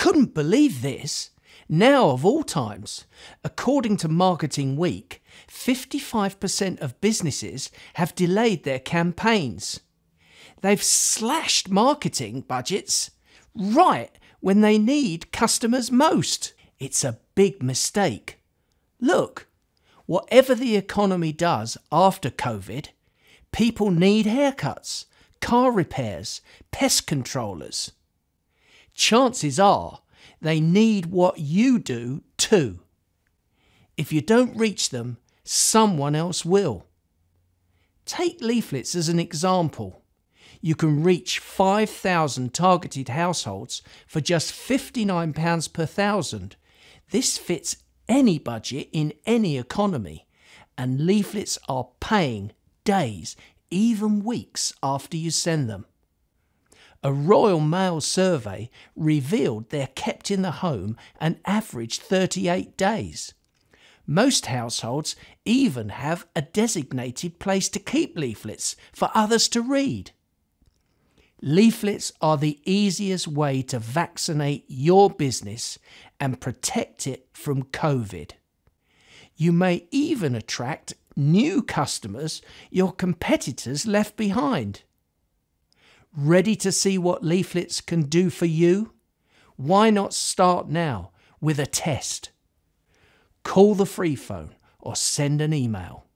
couldn't believe this. Now, of all times, according to Marketing Week, 55% of businesses have delayed their campaigns. They've slashed marketing budgets right when they need customers most. It's a big mistake. Look, whatever the economy does after COVID, people need haircuts, car repairs, pest controllers chances are they need what you do too. If you don't reach them, someone else will. Take leaflets as an example. You can reach 5,000 targeted households for just £59 per thousand. This fits any budget in any economy, and leaflets are paying days, even weeks after you send them. A Royal Mail survey revealed they're kept in the home an average 38 days. Most households even have a designated place to keep leaflets for others to read. Leaflets are the easiest way to vaccinate your business and protect it from COVID. You may even attract new customers your competitors left behind ready to see what leaflets can do for you? Why not start now with a test? Call the free phone or send an email.